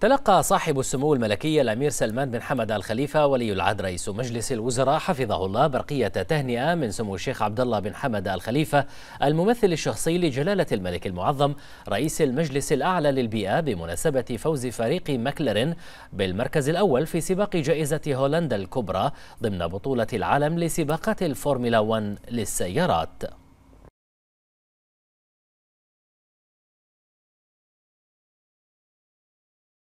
تلقى صاحب السمو الملكي الأمير سلمان بن حمد الخليفه ولي العهد رئيس مجلس الوزراء حفظه الله برقية تهنئة من سمو الشيخ عبد الله بن حمد الخليفه الممثل الشخصي لجلالة الملك المعظم رئيس المجلس الأعلى للبيئة بمناسبة فوز فريق مكلرن بالمركز الأول في سباق جائزة هولندا الكبرى ضمن بطولة العالم لسباقات الفورمولا 1 للسيارات